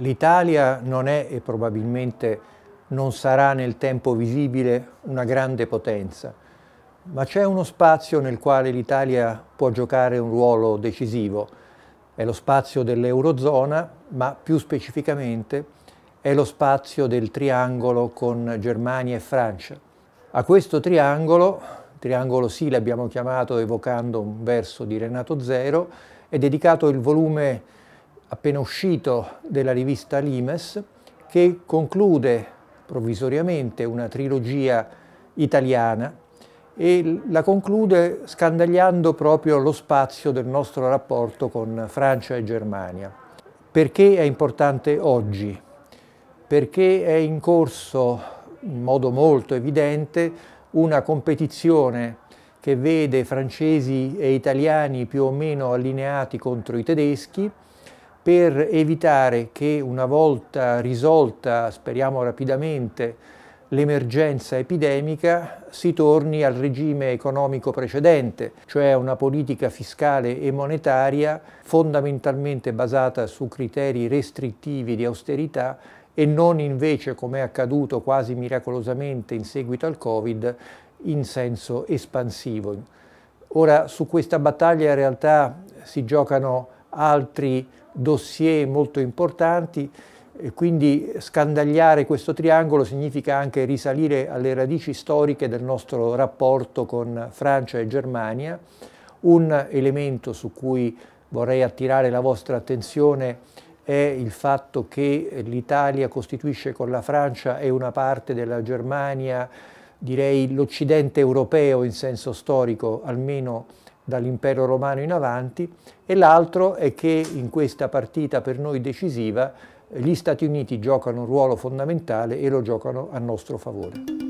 L'Italia non è e probabilmente non sarà nel tempo visibile una grande potenza, ma c'è uno spazio nel quale l'Italia può giocare un ruolo decisivo. È lo spazio dell'Eurozona, ma più specificamente è lo spazio del triangolo con Germania e Francia. A questo triangolo, triangolo sì l'abbiamo chiamato evocando un verso di Renato Zero, è dedicato il volume appena uscito della rivista Limes, che conclude provvisoriamente una trilogia italiana e la conclude scandagliando proprio lo spazio del nostro rapporto con Francia e Germania. Perché è importante oggi? Perché è in corso in modo molto evidente una competizione che vede francesi e italiani più o meno allineati contro i tedeschi per evitare che una volta risolta, speriamo rapidamente, l'emergenza epidemica si torni al regime economico precedente, cioè una politica fiscale e monetaria fondamentalmente basata su criteri restrittivi di austerità e non invece, come è accaduto quasi miracolosamente in seguito al Covid, in senso espansivo. Ora, su questa battaglia in realtà si giocano altri dossier molto importanti, e quindi scandagliare questo triangolo significa anche risalire alle radici storiche del nostro rapporto con Francia e Germania. Un elemento su cui vorrei attirare la vostra attenzione è il fatto che l'Italia costituisce con la Francia e una parte della Germania direi l'Occidente europeo in senso storico, almeno dall'impero romano in avanti, e l'altro è che in questa partita per noi decisiva eh, gli Stati Uniti giocano un ruolo fondamentale e lo giocano a nostro favore.